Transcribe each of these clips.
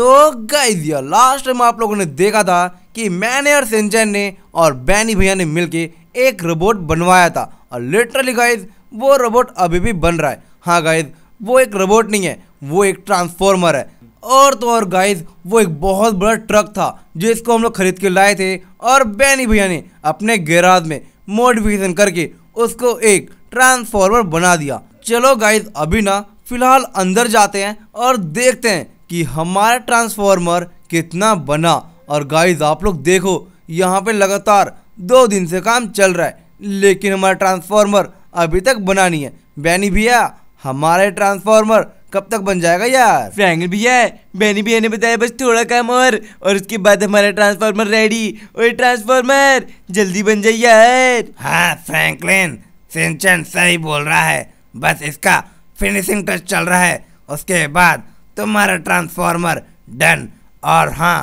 तो गाइज यार last time आप लोगों ने देखा था कि मैंने और सेंजन ने और बैनी भैया ने मिलके एक रोबोट बनवाया था और लिटरली गाइज वो रोबोट अभी भी बन रहा है हाँ गाइज वो एक रोबोट नहीं है वो एक ट्रांसफॉर्मर है और तो और गाइज वो एक बहुत बड़ा ट्रक था जिसको हम लोग खरीद के लाए थे और बैनी भैया ने अपने गैराज में मोडिफिकेशन करके उसको एक ट्रांसफॉर्मर बना दिया चलो गाइज अभी ना फिलहाल अंदर जाते हैं और देखते हैं कि हमारा ट्रांसफार्मर कितना बना और गाइस आप लोग देखो यहाँ पे लगातार दो दिन से काम चल रहा है लेकिन हमारा ट्रांसफार्मर अभी तक बना नहीं है बैनी भैया हमारे ट्रांसफार्मर कब तक बन जाएगा यार फ्रैंकल भैया बैनी भैया ने बताया बस थोड़ा काम और और उसके बाद हमारा ट्रांसफार्मर रेडी और ट्रांसफार्मर जल्दी बन जाइए यार हाँ फ्रैंकलिन सिंचन सही बोल रहा है बस इसका फिनिशिंग टच चल रहा है उसके बाद तुम्हारा ट्रांसफार्मर डन और हाँ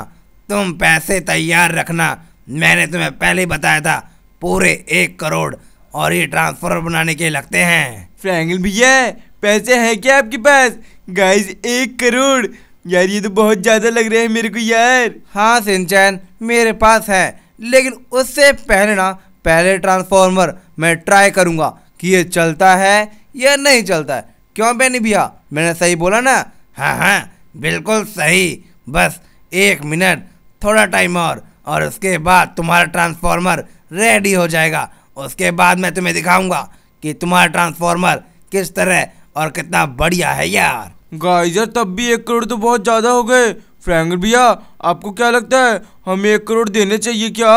तुम पैसे तैयार रखना मैंने तुम्हें पहले ही बताया था पूरे एक करोड़ और ये ट्रांसफार्मर बनाने के लगते हैं फ्रैंकल भैया पैसे हैं क्या आपके पास गाइस एक करोड़ यार ये तो बहुत ज़्यादा लग रहे है मेरे को यार हाँ सिंचैन मेरे पास है लेकिन उससे पहले ना पहले ट्रांसफार्मर मैं ट्राई करूँगा कि ये चलता है या नहीं चलता है क्यों बेनी भैया मैंने सही बोला ना हाँ हाँ बिल्कुल सही बस एक मिनट थोड़ा टाइम और और उसके बाद तुम्हारा ट्रांसफॉर्मर रेडी हो जाएगा उसके बाद मैं तुम्हें दिखाऊंगा कि तुम्हारा ट्रांसफॉर्मर किस तरह और कितना बढ़िया है यार गाइजर तब भी एक करोड़ तो बहुत ज़्यादा हो गए फ्रैंक भैया आपको क्या लगता है हमें एक करोड़ देने चाहिए क्या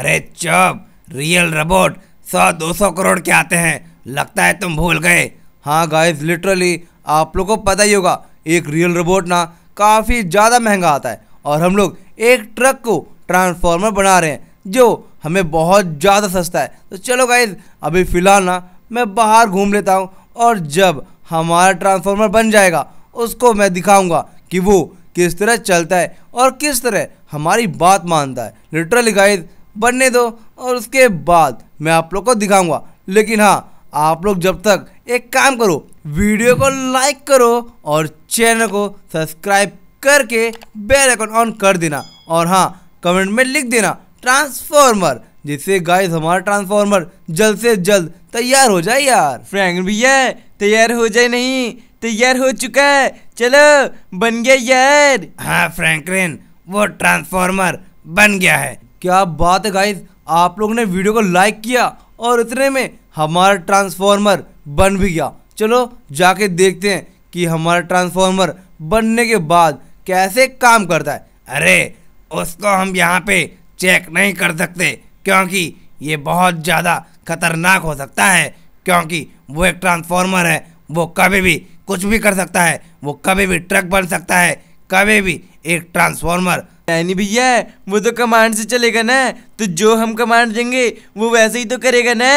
अरे चुप रियल रोबोट सौ दो सौ करोड़ के आते हैं लगता है तुम भूल गए हाँ गाइज लिटरली आप लोग को पता ही होगा एक रियल रोबोट ना काफ़ी ज़्यादा महंगा आता है और हम लोग एक ट्रक को ट्रांसफार्मर बना रहे हैं जो हमें बहुत ज़्यादा सस्ता है तो चलो गाइज अभी फ़िलहाल ना मैं बाहर घूम लेता हूँ और जब हमारा ट्रांसफार्मर बन जाएगा उसको मैं दिखाऊंगा कि वो किस तरह चलता है और किस तरह हमारी बात मानता है लिटरली गाइज बनने दो और उसके बाद मैं आप लोग को दिखाऊंगा लेकिन हाँ आप लोग जब तक एक काम करो वीडियो को लाइक करो और चैनल को सब्सक्राइब करके बेल आइकन ऑन कर देना और हाँ कमेंट में लिख देना ट्रांसफॉर्मर जिससे गाइस हमारा ट्रांसफॉर्मर जल्द से जल्द तैयार हो जाए यार फ्रैंक भैया तैयार हो जाए नहीं तैयार हो चुका है चलो बन गया यार हाँ फ्रैंकलिन वो ट्रांसफॉर्मर बन गया है क्या बात है गाइस आप लोग ने वीडियो को लाइक किया और इतने में हमारा ट्रांसफार्मर बन भी गया चलो जाके देखते हैं कि हमारा ट्रांसफार्मर बनने के बाद कैसे काम करता है अरे उसको हम यहाँ पे चेक नहीं कर सकते क्योंकि ये बहुत ज़्यादा खतरनाक हो सकता है क्योंकि वो एक ट्रांसफार्मर है वो कभी भी कुछ भी कर सकता है वो कभी भी ट्रक बन सकता है कभी भी एक ट्रांसफार्मर यानी भैया वो तो कमांड से चलेगा ना तो जो हम कमांड देंगे वो वैसे ही तो करेगा ना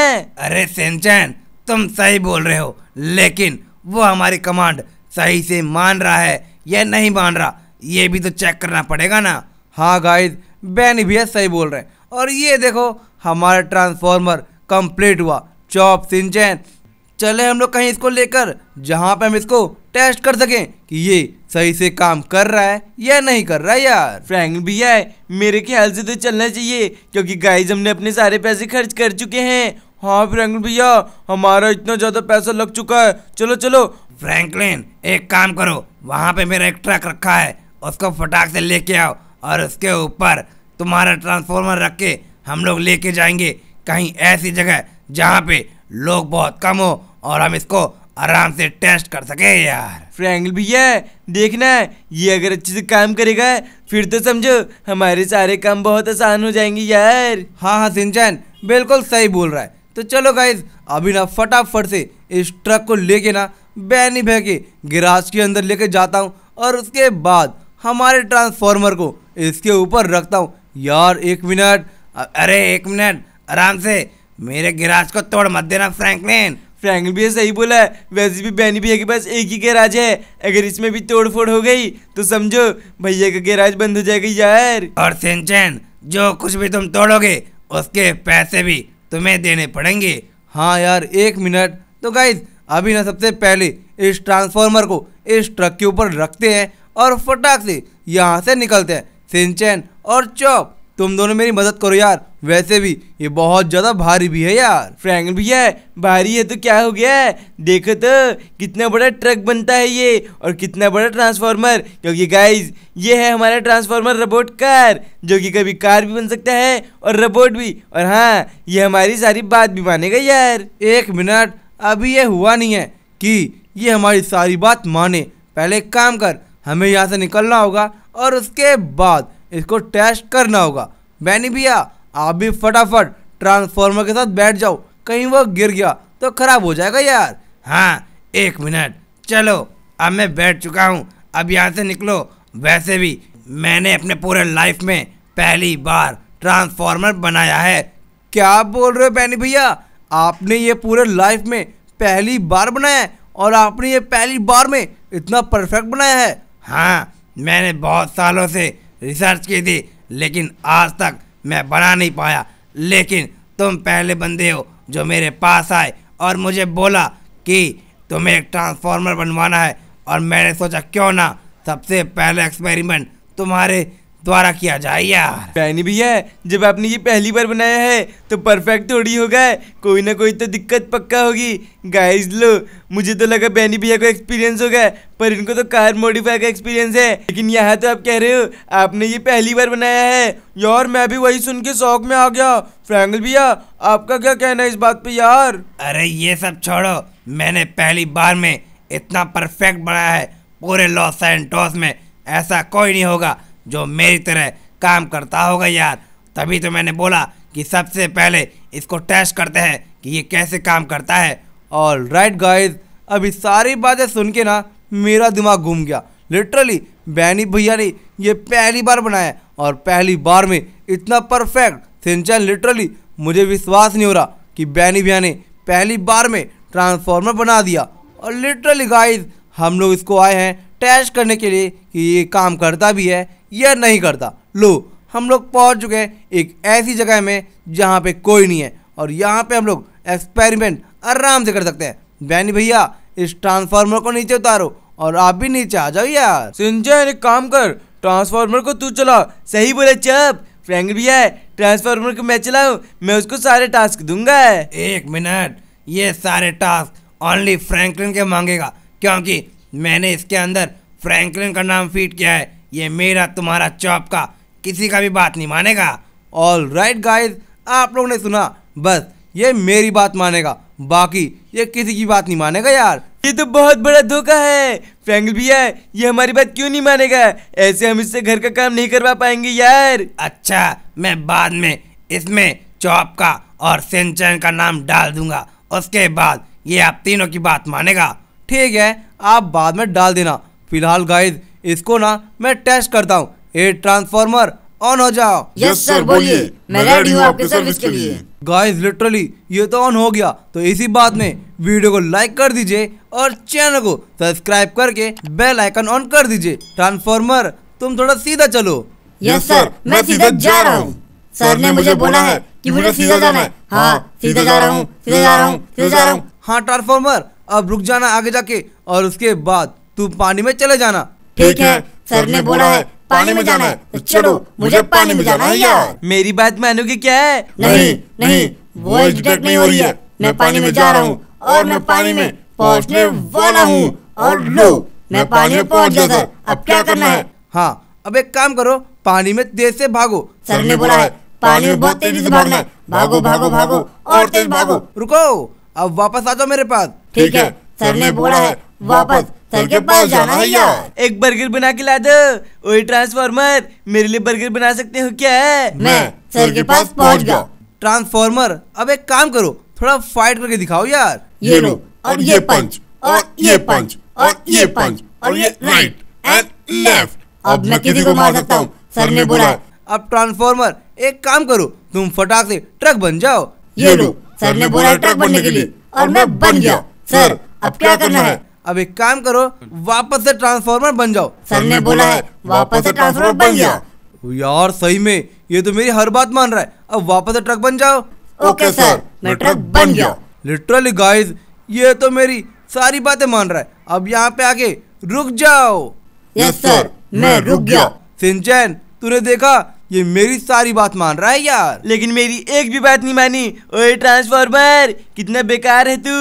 अरे सेंचन तुम सही बोल रहे हो लेकिन वो हमारी कमांड सही से मान रहा है या नहीं मान रहा ये भी तो चेक करना पड़ेगा ना हाँ गाइस बैन भैया सही बोल रहे हैं और ये देखो हमारा ट्रांसफॉर्मर कंप्लीट हुआ चॉप सिंचन चले हम लोग कहीं इसको लेकर जहाँ पे हम इसको टेस्ट कर सकें कि ये सही से काम कर रहा है या नहीं कर रहा है यार फ्रैंक भैया मेरे ख्याल से तो चलना चाहिए क्योंकि गाइज हमने अपने सारे पैसे खर्च कर चुके हैं हाँ फ्रैंक भैया हमारा इतना ज़्यादा पैसा लग चुका है चलो चलो फ्रैंकलिन एक काम करो वहाँ पे मेरा एक ट्रक रखा है उसको फटाक से लेके आओ और उसके ऊपर तुम्हारा ट्रांसफॉर्मर रख के हम लोग लेके जाएंगे कहीं ऐसी जगह जहाँ पे लोग बहुत कम हो और हम इसको आराम से टेस्ट कर सके यार फ्रैंकल भैया देखना ये अगर अच्छे से काम करेगा फिर तो समझो हमारे सारे काम बहुत आसान हो जाएंगे यार हाँ हाँ सिंचन बिल्कुल सही बोल रहा है तो चलो गाइज अभी ना फटाफट से इस ट्रक को लेके ना बैनी बह के गिराज के अंदर लेके जाता हूँ और उसके बाद हमारे ट्रांसफार्मर को इसके ऊपर रखता हूँ यार एक मिनट अरे एक मिनट आराम से मेरे गिराज को तोड़ मत देना फ्रैंकलिन फ्रैंकलिन भी सही बोला वैसे भी बैनी भैया के पास एक ही गैराज है अगर इसमें भी तोड़फोड़ हो गई तो समझो भैया का गैराज बंद हो जाएगा यार और सिंचन जो कुछ भी तुम तोड़ोगे उसके पैसे भी तुम्हें देने पड़ेंगे हाँ यार एक मिनट तो गाइज अभी ना सबसे पहले इस ट्रांसफार्मर को इस ट्रक के ऊपर रखते हैं और फटाक से यहाँ से निकलते हैं सिंचन और चौप तुम दोनों मेरी मदद करो यार वैसे भी ये बहुत ज़्यादा भारी भी है यार भी भैया भारी है तो क्या हो गया देखो तो कितना बड़ा ट्रक बनता है ये और कितना बड़ा ट्रांसफार्मर क्योंकि गाइज ये है हमारा ट्रांसफार्मर रोबोट कार जो कि कभी कार भी बन सकता है और रोबोट भी और हाँ ये हमारी सारी बात भी मानेगा यार एक मिनट अभी ये हुआ नहीं है कि ये हमारी सारी बात माने पहले एक काम कर हमें यहाँ से निकलना होगा और उसके बाद इसको टेस्ट करना होगा बैनी भैया आप भी फटाफट ट्रांसफार्मर के साथ बैठ जाओ कहीं वो गिर गया तो खराब हो जाएगा यार हाँ एक मिनट चलो अब मैं बैठ चुका हूँ अब यहाँ से निकलो वैसे भी मैंने अपने पूरे लाइफ में पहली बार ट्रांसफार्मर बनाया है क्या आप बोल रहे हो बैनी भैया आपने ये पूरे लाइफ में पहली बार बनाया है और आपने ये पहली बार में इतना परफेक्ट बनाया है हाँ मैंने बहुत सालों से रिसर्च की थी लेकिन आज तक मैं बना नहीं पाया लेकिन तुम पहले बंदे हो जो मेरे पास आए और मुझे बोला कि तुम्हें एक ट्रांसफार्मर बनवाना है और मैंने सोचा क्यों ना सबसे पहला एक्सपेरिमेंट तुम्हारे द्वारा किया जाए यार भी भैया जब आपने ये पहली बार बनाया है तो परफेक्ट थोड़ी होगा कोई ना कोई तो दिक्कत पक्का होगी गाइस लो मुझे तो लगा बैनी भैया को एक्सपीरियंस होगा पर इनको तो कार मॉडिफाई का एक्सपीरियंस है लेकिन यहाँ तो आप कह रहे हो आपने ये पहली बार बनाया है यार मैं भी वही सुन के शौक में आ गया फ्रैंगल भैया आपका क्या कहना है इस बात पे यार अरे ये सब छोड़ो मैंने पहली बार में इतना परफेक्ट बनाया है पूरे लॉस एंड में ऐसा कोई नहीं होगा जो मेरी तरह काम करता होगा यार तभी तो मैंने बोला कि सबसे पहले इसको टेस्ट करते हैं कि ये कैसे काम करता है ऑल राइट गाइज अभी सारी बातें सुन के ना मेरा दिमाग घूम गया लिटरली बैनी भैया ने ये पहली बार बनाया और पहली बार में इतना परफेक्ट सिंचन लिटरली मुझे विश्वास नहीं हो रहा कि बैनी भैया ने पहली बार में ट्रांसफॉर्मर बना दिया और लिटरली गाइज हम लोग इसको आए हैं टेस्ट करने के लिए कि ये काम करता भी है यह नहीं करता लो हम लोग पहुंच चुके हैं एक ऐसी जगह में जहां पे कोई नहीं है और यहाँ पे हम लोग एक्सपेरिमेंट आराम से कर सकते हैं बैनी भैया इस ट्रांसफार्मर को नीचे उतारो और आप भी नीचे आ जाओ यार सिंचन एक काम कर ट्रांसफार्मर को तू चला सही बोले चप भी भैया ट्रांसफार्मर को मैं चलाऊ मैं उसको सारे टास्क दूंगा एक मिनट ये सारे टास्क ओनली फ्रैंकलिन के मांगेगा क्योंकि मैंने इसके अंदर फ्रैंकलिन का नाम फीट किया है ये मेरा तुम्हारा चौप का किसी का भी बात नहीं मानेगा ऑल राइट गाइज आप लोगों ने सुना बस ये मेरी बात मानेगा बाकी ये किसी की बात नहीं मानेगा यार ये तो बहुत बड़ा धोखा है फ्रेंगल है ये हमारी बात क्यों नहीं मानेगा ऐसे हम इससे घर का काम नहीं करवा पाएंगे यार अच्छा मैं बाद में इसमें चौप का और सिंचन का नाम डाल दूंगा उसके बाद ये आप तीनों की बात मानेगा ठीक है आप बाद में डाल देना फिलहाल गाइज इसको ना मैं टेस्ट करता हूँ ए ट्रांसफॉर्मर ऑन हो जाओ यस सर बोलिए मैं रेडी हूँ आपके सर्विस के लिए गाइस लिटरली ये तो ऑन हो गया तो इसी बात में वीडियो को लाइक कर दीजिए और चैनल को सब्सक्राइब करके बेल आइकन ऑन कर दीजिए ट्रांसफॉर्मर तुम थोड़ा सीधा चलो यस सर मैं सीधा जा रहा हूँ सर ने मुझे बोला है कि मुझे सीधा जाना है हाँ, हाँ सीधा जा रहा हूँ सीधा जा रहा हूँ सीधा जा रहा हूँ हाँ ट्रांसफॉर्मर अब रुक जाना आगे जाके और उसके बाद तू पानी में चले जाना ठीक है सर ने बोला है पानी में जाना है तो चलो मुझे पानी में जाना है यार मेरी बात मानोगे क्या है नहीं नहीं वो डिटेक्ट नहीं हो रही है मैं पानी में जा रहा हूँ और मैं पानी में पहुँचने वाला हूँ और लो मैं पानी में पहुँच गया सर अब क्या करना है हाँ अब एक काम करो पानी में तेज से भागो सर ने बोला है पानी में बहुत तेजी से भागना है भागो भागो भागो और तेज भागो रुको अब वापस आ जाओ मेरे पास ठीक है सर ने बोला है वापस सर के पास जाना है यार एक बर्गर बना के ला दो वही ट्रांसफार्मर मेरे लिए बर्गर बना सकते हो क्या है मैं सर के पास पहुंच गया ट्रांसफार्मर अब एक काम करो थोड़ा फाइट करके दिखाओ यार ये लो और ये पंच और ये पंच और ये पंच और ये राइट एंड लेफ्ट अब मैं किसी को तो मार सकता हूँ सर ने बोला अब ट्रांसफार्मर एक काम करो तुम फटाक से ट्रक बन जाओ ये लो सर ने बोला ट्रक बनने के लिए और मैं बन गया सर अब क्या करना है अब एक काम करो वापस से ट्रांसफार्मर बन जाओ सर ने बोला है वापस से ट्रांसफार्मर बन जाओ यार सही में ये तो मेरी हर बात मान रहा है अब वापस से ट्रक बन जाओ ओके सर मैं ट्रक बन गया लिटरली गाइस ये तो मेरी सारी बातें मान रहा है अब यहाँ पे आके रुक जाओ यस सर मैं रुक गया सिंचन तूने देखा ये मेरी सारी बात मान रहा है यार लेकिन मेरी एक भी बात नहीं मानी ओए ट्रांसफॉर्मर कितना बेकार है तू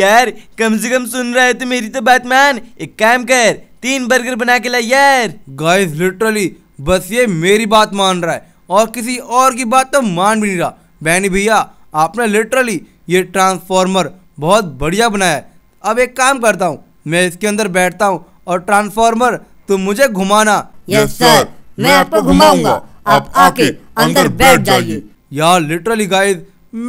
यार कम से कम सुन रहा है तू तो मेरी तो बात मान एक काम कर तीन बर्गर बना के ला यार गाइस लिटरली बस ये मेरी बात मान रहा है और किसी और की बात तो मान भी नहीं रहा बहनी भैया आपने लिटरली ये ट्रांसफॉर्मर बहुत बढ़िया बनाया है अब एक काम करता हूँ मैं इसके अंदर बैठता हूँ और ट्रांसफॉर्मर तुम मुझे घुमाना यस सर मैं आपको घुमाऊंगा आप आके अंदर बैठ जाइए यार लिटरली गाइस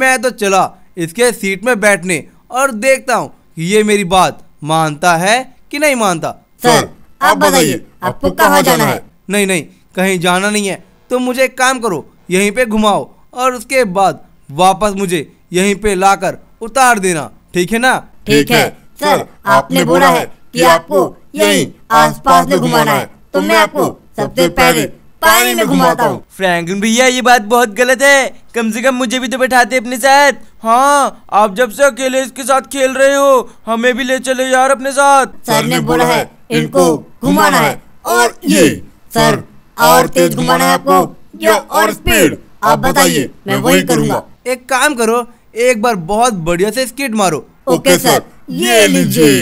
मैं तो चला इसके सीट में बैठने और देखता हूँ ये मेरी बात मानता है कि नहीं मानता सर आप बताइए आपको कहाँ जाना है नहीं नहीं कहीं जाना नहीं है तो मुझे एक काम करो यहीं पे घुमाओ और उसके बाद वापस मुझे यहीं पे लाकर उतार देना ठीक है ना ठीक है सर आपने बोला है कि आपको यहीं आसपास में घुमाना है तो मैं आपको सबसे पहले पानी में घुमाता हूँ फ्रैंकलिन भैया ये बात बहुत गलत है कम से कम मुझे भी तो बैठाते अपने साथ हाँ आप जब से अकेले इसके साथ खेल रहे हो हमें भी ले चलो यार अपने साथ सर ने बोला है इनको घुमाना है और ये सर और तेज घुमाना है आपको या और स्पीड आप बताइए मैं वही करूँगा एक काम करो एक बार बहुत बढ़िया से स्किट मारो ओके सर ये लीजिए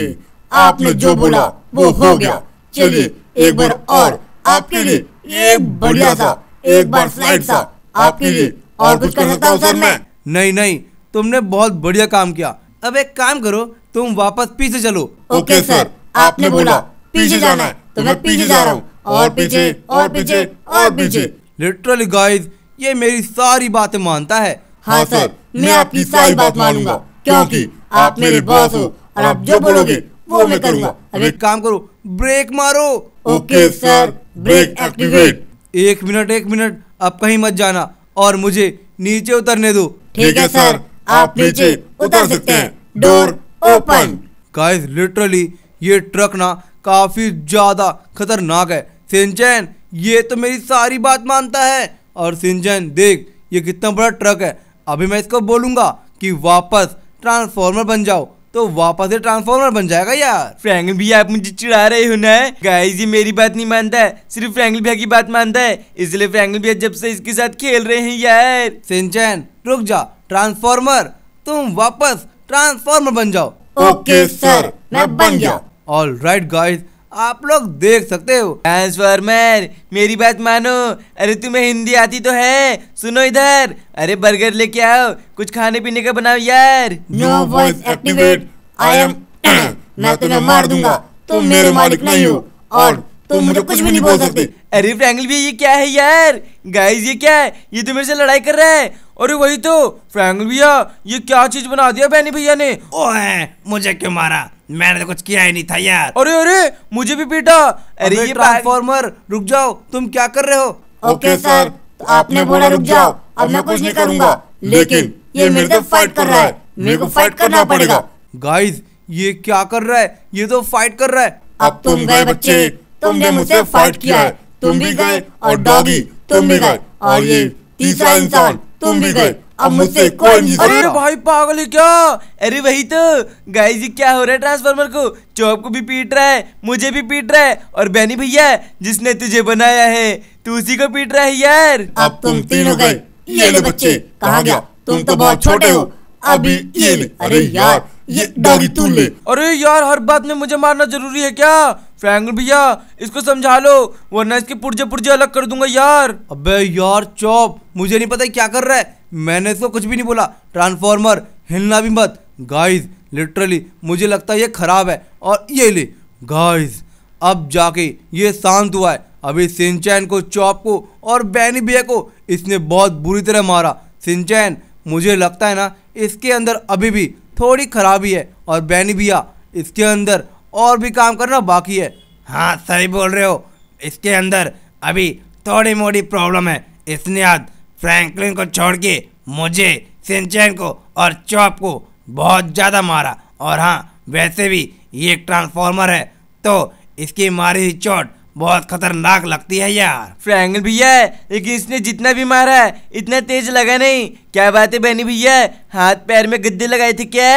आपने जो बोला वो हो गया चलिए एक बार और आपके लिए एक बढ़िया सा एक बार फ्लाइट सा आपके लिए और कुछ कर सकता हूँ सर मैं नहीं नहीं तुमने बहुत बढ़िया काम किया अब एक काम करो तुम वापस पीछे चलो ओके सर आपने बोला पीछे जाना है तो, तो मैं पीछे जा रहा हूँ और पीछे और पीछे और पीछे लिटरली गाइस ये मेरी सारी बातें मानता है हाँ, हाँ सर मैं आपकी सारी बात मानूंगा क्योंकि आप मेरे बॉस हो और आप जो बोलोगे वो मैं करूंगा अब एक काम करो ब्रेक मारो ओके सर ब्रेक एक्टिवेट एक मिनट एक मिनट आप कहीं मत जाना और मुझे नीचे उतरने दो ठीक है सर आप नीचे उतर सकते हैं डोर ओपन गाइस लिटरली ये ट्रक ना काफी ज्यादा खतरनाक है सिंचैन ये तो मेरी सारी बात मानता है और सिंचैन देख ये कितना बड़ा ट्रक है अभी मैं इसको बोलूंगा कि वापस ट्रांसफॉर्मर बन जाओ तो वापस ट्रांसफॉर्मर बन जाएगा यार फ्रैंकल भैया आप मुझे चिढ़ा रहे हो ना गाइस ये मेरी बात नहीं मानता है सिर्फ फ्रैंकल भैया की बात मानता है इसलिए फ्रैंकल भैया जब से इसके साथ खेल रहे हैं यार सिंचन रुक जा ट्रांसफॉर्मर तुम वापस ट्रांसफॉर्मर बन जाओ ओके सर मैं बन गया ऑल राइट गाइज आप लोग देख सकते हो ट्रांसफार्मर मेरी बात मानो अरे तुम्हें हिंदी आती तो है सुनो इधर अरे बर्गर लेके आओ कुछ खाने पीने का बनाओ यार no voice activate I am मैं तुम्हें मार दूंगा तुम मेरे मालिक नहीं हो और तुम मुझे कुछ भी नहीं बोल सकते अरे फ्रैंकल भी ये क्या है यार गाइस ये क्या है ये तो मेरे से लड़ाई कर रहा है अरे वही तो फ्रैंकल भैया ये क्या चीज बना दिया बैनी भैया ने ओए मुझे क्यों मारा मैंने तो कुछ किया ही नहीं था यार अरे अरे मुझे भी पीटा अरे ये ट्रांसफॉर्मर रुक जाओ तुम क्या कर रहे हो ओके सर आपने बोला रुक जाओ अब मैं कुछ नहीं करूंगा लेकिन ये मेरे से फाइट कर रहा है मेरे को फाइट करना पड़ेगा गाइस ये क्या कर रहा है ये तो फाइट कर रहा है अब तुम गए बच्चे तुमने मुझसे फाइट किया है तुम भी गए और डॉगी तुम भी गए और ये तीसरा इंसान तुम भी गए अब मुझसे कोई नहीं अरे भाई पागल है क्या अरे वही तो गाइस जी क्या हो रहा है ट्रांसफार्मर को चौप को भी पीट रहा है मुझे भी पीट रहा है और बहनी भैया जिसने तुझे बनाया है तू उसी को पीट रहा है यार अब तुम तीन हो गए ये ले बच्चे कहा गया तुम तो बहुत छोटे हो अभी ये ले अरे यार ये डॉगी तू ले अरे यार हर बात में मुझे मारना जरूरी है क्या फ्रैंगल भैया इसको समझा लो वरना इसके पुर्जे पुर्जे अलग कर दूंगा यार अबे यार चौप मुझे नहीं पता क्या कर रहा है मैंने तो कुछ भी नहीं बोला ट्रांसफॉर्मर हिलना भी मत गाइस लिटरली मुझे लगता है ये ख़राब है और ये ले गाइस अब जाके ये शांत हुआ है अभी सिंचैन को चॉप को और बैनी बिया को इसने बहुत बुरी तरह मारा सिंचैन मुझे लगता है ना इसके अंदर अभी भी थोड़ी खराबी है और बैनी बिया इसके अंदर और भी काम करना बाकी है हाँ सही बोल रहे हो इसके अंदर अभी थोड़ी मोड़ी प्रॉब्लम है इसने आज फ्रैंकलिन को छोड़ के मुझे सिंचैन को और चॉप को बहुत ज़्यादा मारा और हाँ वैसे भी ये एक ट्रांसफॉर्मर है तो इसकी मारी हुई चोट बहुत खतरनाक लगती है यार फ्रैंकलिन भैया लेकिन इसने जितना भी मारा है इतना तेज लगा नहीं क्या बात है बहनी भैया हाथ पैर में गद्दे लगाए थे क्या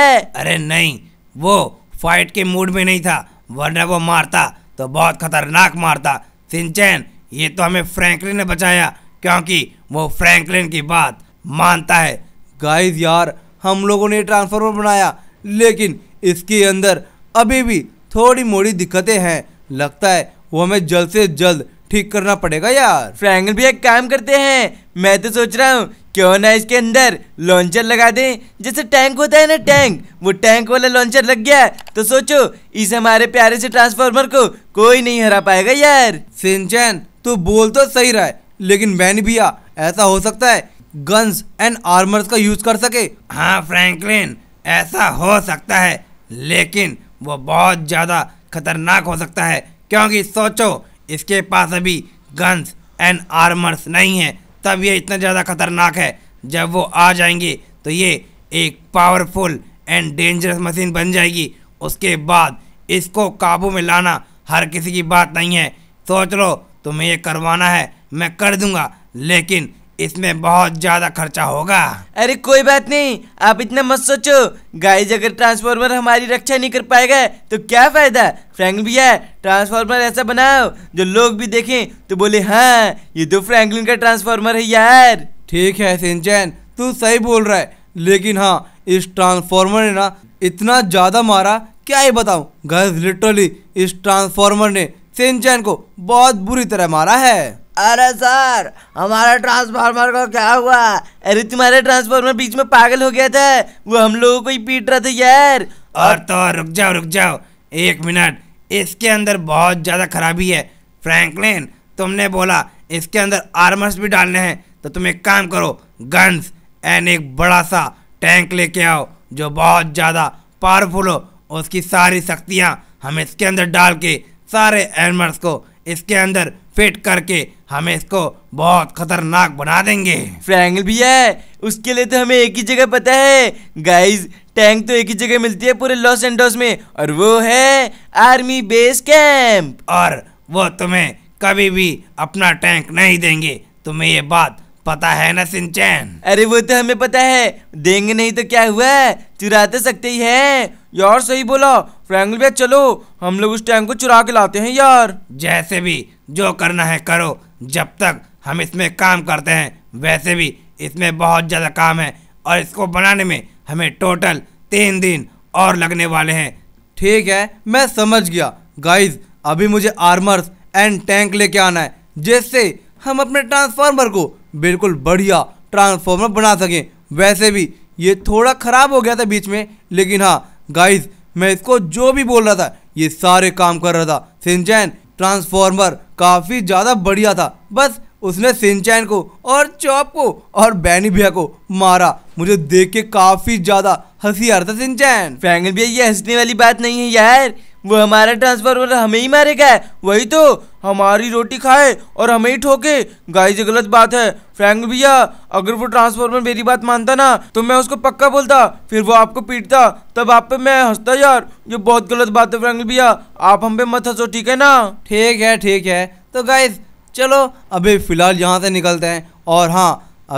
अरे नहीं वो फाइट के मूड में नहीं था वरना वो मारता तो बहुत खतरनाक मारता सिंचैन ये तो हमें फ्रैंकलिन ने बचाया क्योंकि वो फ्रैंकलिन की बात मानता है गाइस यार हम लोगों ने ट्रांसफार्मर बनाया लेकिन इसके अंदर अभी भी थोड़ी मोड़ी दिक्कतें हैं लगता है वो हमें जल्द से जल्द ठीक करना पड़ेगा यार फ्रैंकलिन भी एक काम करते हैं मैं तो सोच रहा हूँ क्यों ना इसके अंदर लॉन्चर लगा दें जैसे टैंक होता है ना टैंक वो टैंक वाला लॉन्चर लग गया तो सोचो इस हमारे प्यारे से ट्रांसफार्मर को कोई नहीं हरा पाएगा यार सिंचन तू बोल तो सही रहा है लेकिन भैया ऐसा हो सकता है गन्स एंड आर्मर्स का यूज कर सके हाँ फ्रैंकलिन ऐसा हो सकता है लेकिन वो बहुत ज़्यादा खतरनाक हो सकता है क्योंकि सोचो इसके पास अभी गन्स एंड आर्मर्स नहीं है तब ये इतना ज़्यादा खतरनाक है जब वो आ जाएंगे तो ये एक पावरफुल एंड डेंजरस मशीन बन जाएगी उसके बाद इसको काबू में लाना हर किसी की बात नहीं है सोच लो तुम्हें ये करवाना है मैं कर दूंगा लेकिन इसमें बहुत ज्यादा खर्चा होगा अरे कोई बात नहीं आप इतना मत सोचो गाइज अगर ट्रांसफार्मर हमारी रक्षा नहीं कर पाएगा तो क्या फायदा फ्रैंक है ट्रांसफार्मर ऐसा बनाओ जो लोग भी देखें तो बोले हाँ ये तो फ्रैंकलिन का ट्रांसफार्मर है यार ठीक है सिंचन तू सही बोल रहा है लेकिन हाँ इस ट्रांसफार्मर ने ना इतना ज्यादा मारा क्या ही बताऊं गाइज लिटरली इस ट्रांसफार्मर ने सिंचन को बहुत बुरी तरह मारा है अरे सर हमारा ट्रांसफार्मर को क्या हुआ अरे तुम्हारे ट्रांसफार्मर बीच में पागल हो गया था वो हम लोगों को ही पीट रहा था यार और तो रुक जाओ रुक जाओ एक मिनट इसके अंदर बहुत ज़्यादा खराबी है फ्रैंकलिन तुमने बोला इसके अंदर आर्मर्स भी डालने हैं तो तुम एक काम करो गन्स एंड एक बड़ा सा टैंक लेके आओ जो बहुत ज़्यादा पावरफुल हो उसकी सारी शक्तियाँ हम इसके अंदर डाल के सारे एनिमल्स को इसके अंदर फिट करके हमें इसको बहुत खतरनाक बना देंगे फ्रैंगल भैया उसके लिए तो हमें एक ही जगह पता है गाइस टैंक तो एक ही जगह मिलती है पूरे लॉस एंडोस में और वो है आर्मी बेस कैंप और वो तुम्हें कभी भी अपना टैंक नहीं देंगे तुम्हें ये बात पता है ना सिंचैन अरे वो तो हमें पता है देंगे नहीं तो क्या हुआ चुरा तो सकते ही है यार सही बोला ट्रैंगल भैया चलो हम लोग उस टैंक को चुरा के लाते हैं यार जैसे भी जो करना है करो जब तक हम इसमें काम करते हैं वैसे भी इसमें बहुत ज़्यादा काम है और इसको बनाने में हमें टोटल तीन दिन और लगने वाले हैं ठीक है मैं समझ गया गाइज अभी मुझे आर्मर्स एंड टैंक लेके आना है जिससे हम अपने ट्रांसफार्मर को बिल्कुल बढ़िया ट्रांसफार्मर बना सकें वैसे भी ये थोड़ा ख़राब हो गया था बीच में लेकिन हाँ गाइज मैं इसको जो भी बोल रहा था ये सारे काम कर रहा था सिंचैन ट्रांसफॉर्मर काफ़ी ज़्यादा बढ़िया था बस उसने सिंचैन को और चौप को और बैनी भैया को मारा मुझे देख के काफ़ी ज़्यादा हंसी आ रहा था सिंचैन फैंगल भैया ये हंसने वाली बात नहीं है यार वो हमारा ट्रांसफॉर्मर हमें ही मारेगा वही तो हमारी रोटी खाए और हमें ही ठोके गाइस ये गलत बात है फ्रैंक भैया अगर वो ट्रांसफॉर्मर मेरी बात मानता ना तो मैं उसको पक्का बोलता फिर वो आपको पीटता तब आप पे मैं हंसता यार ये बहुत गलत बात है फ्रैंक भैया आप हम पे मत हंसो ठीक है ना ठीक है ठीक है तो गाइस चलो अभी फ़िलहाल यहाँ से निकलते हैं और हाँ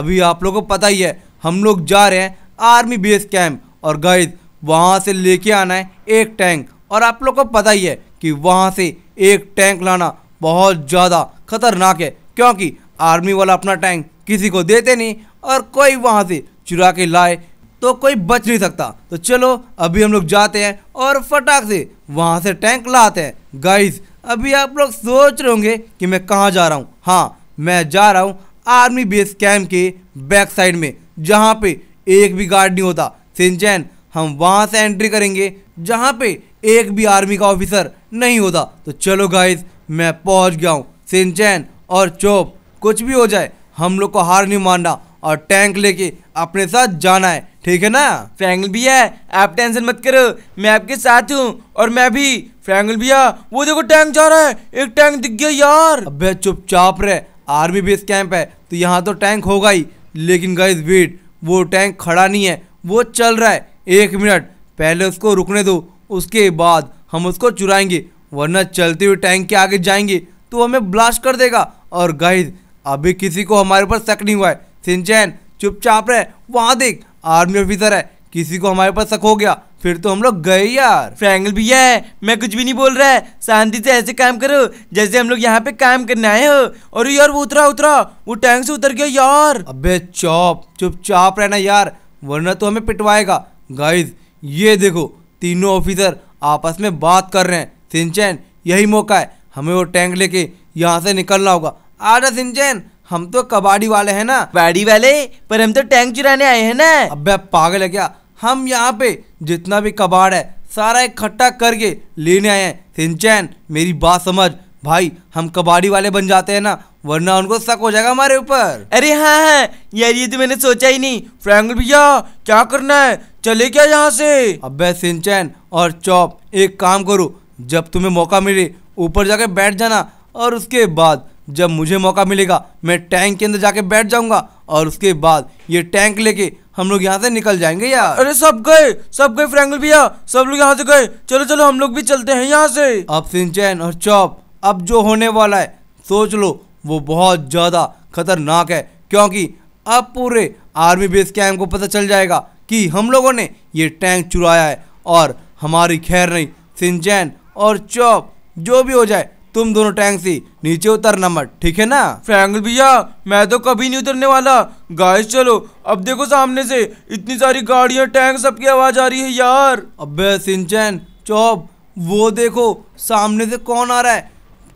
अभी आप लोगों को पता ही है हम लोग जा रहे हैं आर्मी बेस कैंप और गाइस वहाँ से लेके आना है एक टैंक और आप लोग को पता ही है कि वहाँ से एक टैंक लाना बहुत ज़्यादा खतरनाक है क्योंकि आर्मी वाला अपना टैंक किसी को देते नहीं और कोई वहाँ से चुरा के लाए तो कोई बच नहीं सकता तो चलो अभी हम लोग जाते हैं और फटाक से वहाँ से टैंक लाते हैं गाइस अभी आप लोग सोच रहे होंगे कि मैं कहाँ जा रहा हूँ हाँ मैं जा रहा हूँ आर्मी बेस कैम्प के बैक साइड में जहाँ पे एक भी गार्ड नहीं होता सिंचैन हम वहाँ से एंट्री करेंगे जहाँ पे एक भी आर्मी का ऑफिसर नहीं होता तो चलो गाइज मैं पहुंच गया हूँ सिंचैन और चोप कुछ भी हो जाए हम लोग को हार नहीं मानना और टैंक लेके अपने साथ जाना है ठीक है ना भी भैया आप टेंशन मत करो मैं आपके साथ हूँ और मैं भी भी भैया वो देखो टैंक जा रहा है एक टैंक दिख गया यार अबे चुपचाप रहे आर्मी बेस कैंप है तो यहाँ तो टैंक होगा ही लेकिन गाइस वेट वो टैंक खड़ा नहीं है वो चल रहा है एक मिनट पहले उसको रुकने दो उसके बाद हम उसको चुराएंगे वरना चलती हुई टैंक के आगे जाएंगे तो हमें ब्लास्ट कर देगा और गाइज अभी किसी को हमारे ऊपर शक नहीं हुआ है सिंचैन चुपचाप रहे वहाँ देख आर्मी ऑफिसर है किसी को हमारे पास शक हो गया फिर तो हम लोग गए यार फ्रैंगल भैया मैं कुछ भी नहीं बोल रहा है शांति से ऐसे काम करो जैसे हम लोग यहाँ पे काम करने आए हो और यार वो उतरा उतरा वो टैंक से उतर गया यार अबे चौप चुपचाप रहना यार वरना तो हमें पिटवाएगा गाइज ये देखो तीनों ऑफिसर आपस में बात कर रहे हैं सिंचैन यही मौका है हमें वो टैंक लेके यहाँ से निकलना होगा आ रहा सिंचैन हम तो कबाड़ी वाले हैं ना कबाड़ी वाले पर हम तो टैंक चुराने आए हैं ना अबे पागल है क्या हम यहाँ पे जितना भी कबाड़ है सारा इकट्ठा करके लेने आए हैं सिंचैन मेरी बात समझ भाई हम कबाड़ी वाले बन जाते हैं ना वरना उनको शक हो जाएगा हमारे ऊपर अरे हाँ हाँ यार ये तो मैंने सोचा ही नहीं फ्रैंक भैया क्या करना है चले क्या यहाँ से अबे सिंचैन और चौप एक काम करो जब तुम्हें मौका मिले ऊपर जाके बैठ जाना और उसके बाद जब मुझे मौका मिलेगा मैं टैंक के अंदर जाके बैठ जाऊंगा और उसके बाद ये टैंक लेके हम लोग यहाँ से निकल जाएंगे यार अरे सब गए सब गए फ्रैंकल भैया सब लोग यहाँ से गए चलो चलो हम लोग भी चलते हैं यहाँ से अब सिंचैन और चौप अब जो होने वाला है सोच लो वो बहुत ज़्यादा खतरनाक है क्योंकि अब पूरे आर्मी बेस के को पता चल जाएगा कि हम लोगों ने ये टैंक चुराया है और हमारी खैर नहीं सिंचैन और चौप जो भी हो जाए तुम दोनों टैंक से नीचे उतरना मत ठीक है ना फ्रैंकल भैया मैं तो कभी नहीं उतरने वाला गाइस चलो अब देखो सामने से इतनी सारी गाड़ियां टैंक सबकी आवाज आ रही है यार अबे सिंचन चौप वो देखो सामने से कौन आ रहा है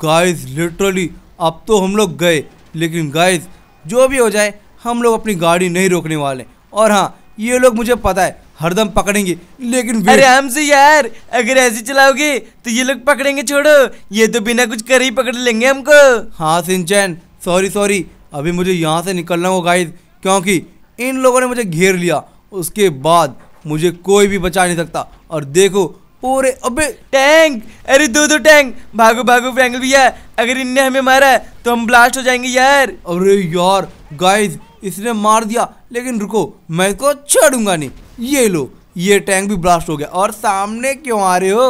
गाइस लिटरली अब तो हम लोग गए लेकिन गाइस जो भी हो जाए हम लोग अपनी गाड़ी नहीं रोकने वाले और हाँ ये लोग मुझे पता है हरदम पकड़ेंगे लेकिन अरे आराम से यार अगर ऐसे चलाओगे तो ये लोग पकड़ेंगे छोड़ो ये तो बिना कुछ कर ही पकड़ लेंगे हमको हाँ सिंचैन सॉरी सॉरी अभी मुझे यहाँ से निकलना होगा गाइज क्योंकि इन लोगों ने मुझे घेर लिया उसके बाद मुझे कोई भी बचा नहीं सकता और देखो पूरे अबे टैंक अरे दो दो टैंक भागो भागो फ्रैंकल भैया अगर इनने हमें मारा तो हम ब्लास्ट हो जाएंगे यार अरे यार गाइज इसने मार दिया लेकिन रुको मैं इसको छोड़ूंगा नहीं ये लो ये टैंक भी ब्लास्ट हो गया और सामने क्यों आ रहे हो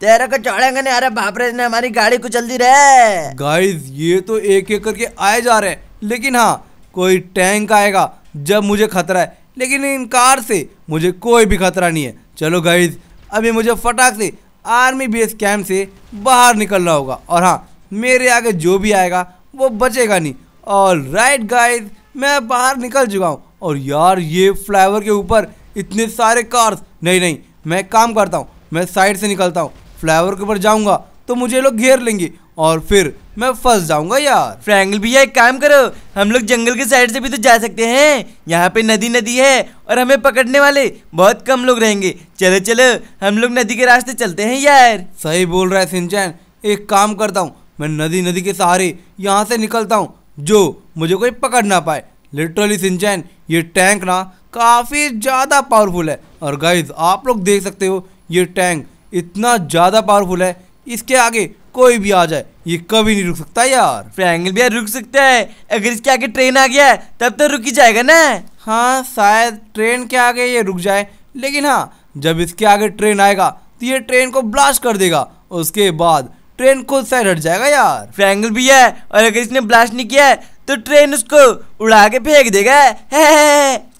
तेरे को चौड़ेंगे नहीं अरे बापरे ने हमारी गाड़ी को जल्दी रहे गाइस ये तो एक एक करके आए जा रहे हैं लेकिन हाँ कोई टैंक आएगा जब मुझे खतरा है लेकिन इन कार से मुझे कोई भी खतरा नहीं है चलो गाइज अभी मुझे फटाक से आर्मी बेस कैम्प से बाहर निकलना होगा और हाँ मेरे आगे जो भी आएगा वो बचेगा नहीं और राइट गाइज मैं बाहर निकल चुका हूँ और यार ये फ्लाईओवर के ऊपर इतने सारे कार्स नहीं नहीं मैं काम करता हूँ मैं साइड से निकलता हूँ फ्लाईओवर के ऊपर जाऊँगा तो मुझे लोग घेर लेंगे और फिर मैं फंस जाऊंगा यार फ्रैंगल भैया एक काम करो हम लोग जंगल के साइड से भी तो जा सकते हैं यहाँ पे नदी नदी है और हमें पकड़ने वाले बहुत कम लोग रहेंगे चलो चलो हम लोग नदी के रास्ते चलते हैं यार सही बोल रहा है सिंचैन एक काम करता हूँ मैं नदी नदी के सहारे यहाँ से निकलता हूँ जो मुझे कोई पकड़ ना पाए लिटरली सिंचैन ये टैंक ना काफ़ी ज़्यादा पावरफुल है और गाइज आप लोग देख सकते हो ये टैंक इतना ज़्यादा पावरफुल है इसके आगे कोई भी आ जाए ये कभी नहीं रुक सकता यार फ्रैंगल भी रुक सकता है अगर इसके आगे ट्रेन आ गया तब तो रुक ही जाएगा ना हाँ शायद ट्रेन के आगे ये रुक जाए लेकिन हाँ जब इसके आगे ट्रेन आएगा तो ये ट्रेन को ब्लास्ट कर देगा उसके बाद ट्रेन खुद साइड हट जाएगा यार फ्रैंगल भी है और अगर इसने ब्लास्ट नहीं किया है तो ट्रेन उसको उड़ा के फेंक देगा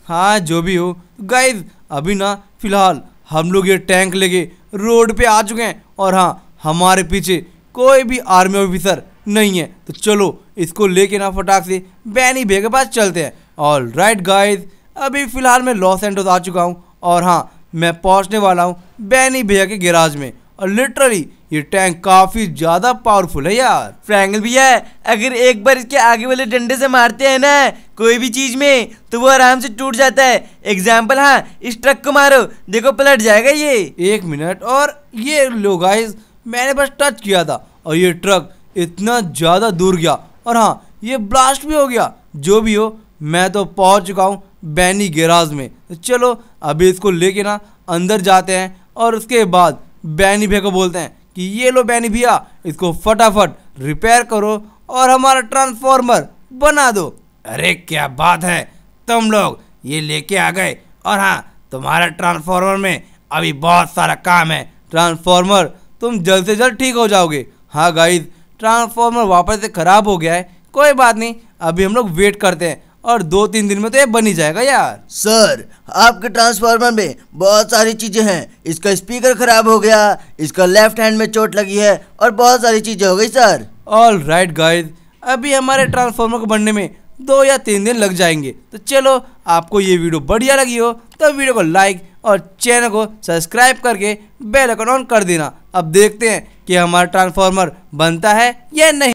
हाँ जो भी हो गाइज अभी ना फिलहाल हम लोग ये टैंक लेके रोड पे आ चुके हैं और हाँ हमारे पीछे कोई भी आर्मी ऑफिसर नहीं है तो चलो इसको लेके ना फटाक से बैनी भे के पास चलते हैं और राइट गाइज अभी फ़िलहाल मैं लॉस एंडोस आ चुका हूँ और हाँ मैं पहुँचने वाला हूँ बैनी भैया के गैराज में और लिटरली ये टैंक काफी ज्यादा पावरफुल है यार भी है अगर एक बार इसके आगे वाले डंडे से मारते हैं ना कोई भी चीज में तो वो आराम से टूट जाता है एग्जाम्पल हाँ इस ट्रक को मारो देखो पलट जाएगा ये एक मिनट और ये लो गाइस मैंने बस टच किया था और ये ट्रक इतना ज्यादा दूर गया और हाँ ये ब्लास्ट भी हो गया जो भी हो मैं तो पहुंच चुका हूँ बैनी गैराज में चलो अभी इसको लेके ना अंदर जाते हैं और उसके बाद बैनी भे को बोलते हैं कि ये लो बैनी भैया इसको फटाफट रिपेयर करो और हमारा ट्रांसफॉर्मर बना दो अरे क्या बात है तुम लोग ये लेके आ गए और हाँ तुम्हारा ट्रांसफार्मर में अभी बहुत सारा काम है ट्रांसफॉर्मर तुम जल्द से जल्द ठीक हो जाओगे हाँ गाइज ट्रांसफार्मर वापस से ख़राब हो गया है कोई बात नहीं अभी हम लोग वेट करते हैं और दो तीन दिन में तो ये बन ही जाएगा यार सर आपके ट्रांसफार्मर में बहुत सारी चीजें हैं इसका स्पीकर खराब हो गया इसका लेफ्ट हैंड में चोट लगी है और बहुत सारी चीजें हो गई सर ऑल राइट गाइड अभी हमारे ट्रांसफार्मर को बनने में दो या तीन दिन लग जाएंगे तो चलो आपको ये वीडियो बढ़िया लगी हो तो वीडियो को लाइक और चैनल को सब्सक्राइब करके बेल आइकन ऑन कर देना अब देखते हैं कि हमारा ट्रांसफार्मर बनता है या नहीं